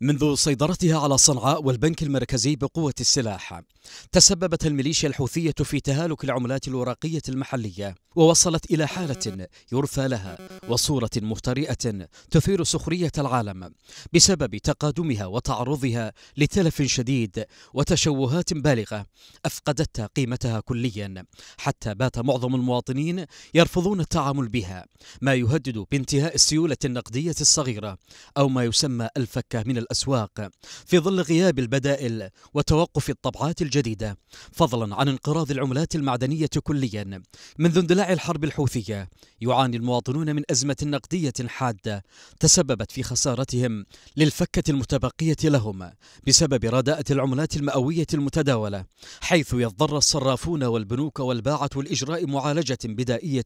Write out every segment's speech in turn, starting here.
منذ سيطرتها على صنعاء والبنك المركزي بقوة السلاح تسببت الميليشيا الحوثية في تهالك العملات الورقية المحلية ووصلت إلى حالة يرثى لها وصورة مهترئة تثير سخرية العالم بسبب تقادمها وتعرضها لتلف شديد وتشوهات بالغة أفقدت قيمتها كليا حتى بات معظم المواطنين يرفضون التعامل بها ما يهدد بانتهاء السيولة النقدية الصغيرة أو ما يسمى الفكة من الأسواق في ظل غياب البدائل وتوقف الطبعات الجديدة فضلا عن انقراض العملات المعدنية كليا منذ اندلاع الحرب الحوثية يعاني المواطنون من أزمة نقدية حادة تسببت في خسارتهم للفكة المتبقية لهم بسبب رداءة العملات المئوية المتداولة حيث يضطر الصرافون والبنوك والباعة لإجراء معالجة بدائية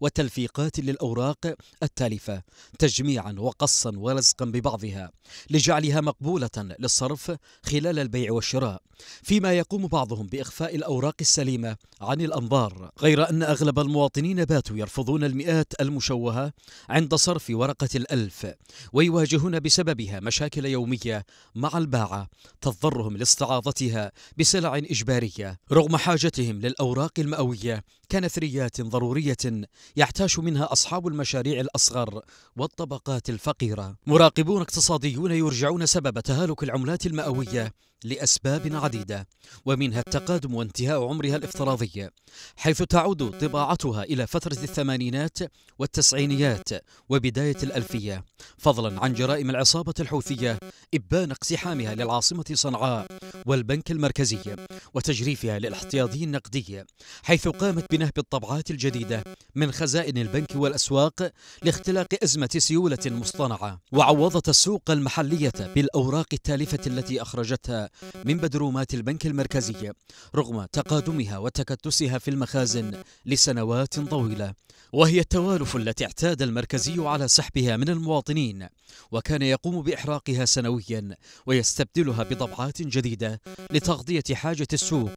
وتلفيقات للأوراق التالفة تجميعا وقصا ولزقا ببعضها لجعل وجعلها مقبولة للصرف خلال البيع والشراء فيما يقوم بعضهم بإخفاء الأوراق السليمة عن الأنظار غير أن أغلب المواطنين باتوا يرفضون المئات المشوهة عند صرف ورقة الألف ويواجهون بسببها مشاكل يومية مع الباعة تضطرهم لاستعاضتها بسلع إجبارية رغم حاجتهم للأوراق المئوية كنثريات ضرورية يحتاج منها أصحاب المشاريع الأصغر والطبقات الفقيرة مراقبون اقتصاديون يرجعون يرجعون سبب تهالك العملات المئوية لأسباب عديدة ومنها التقادم وانتهاء عمرها الافتراضي حيث تعود طباعتها إلى فترة الثمانينات والتسعينيات وبداية الألفية فضلا عن جرائم العصابة الحوثية إبان اقتحامها للعاصمة صنعاء والبنك المركزي وتجريفها للاحتياطي النقدي حيث قامت بنهب الطبعات الجديدة من خزائن البنك والأسواق لاختلاق أزمة سيولة مصطنعة وعوضت السوق المحلية بالأوراق التالفة التي أخرجتها من بدرومات البنك المركزي رغم تقادمها وتكتسها في المخازن لسنوات طويلة وهي التوالف التي اعتاد المركزي على سحبها من المواطنين وكان يقوم بإحراقها سنويا ويستبدلها بطبعات جديدة لتغطية حاجة السوق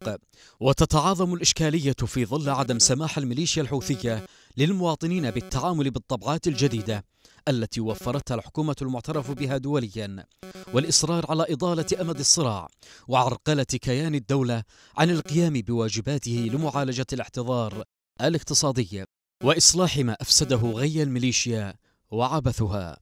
وتتعاظم الإشكالية في ظل عدم سماح الميليشيا الحوثية للمواطنين بالتعامل بالطبعات الجديدة التي وفرتها الحكومة المعترف بها دوليا والإصرار على إضالة أمد الصراع وعرقلة كيان الدولة عن القيام بواجباته لمعالجة الاحتضار الاقتصادي وإصلاح ما أفسده غي الميليشيا وعبثها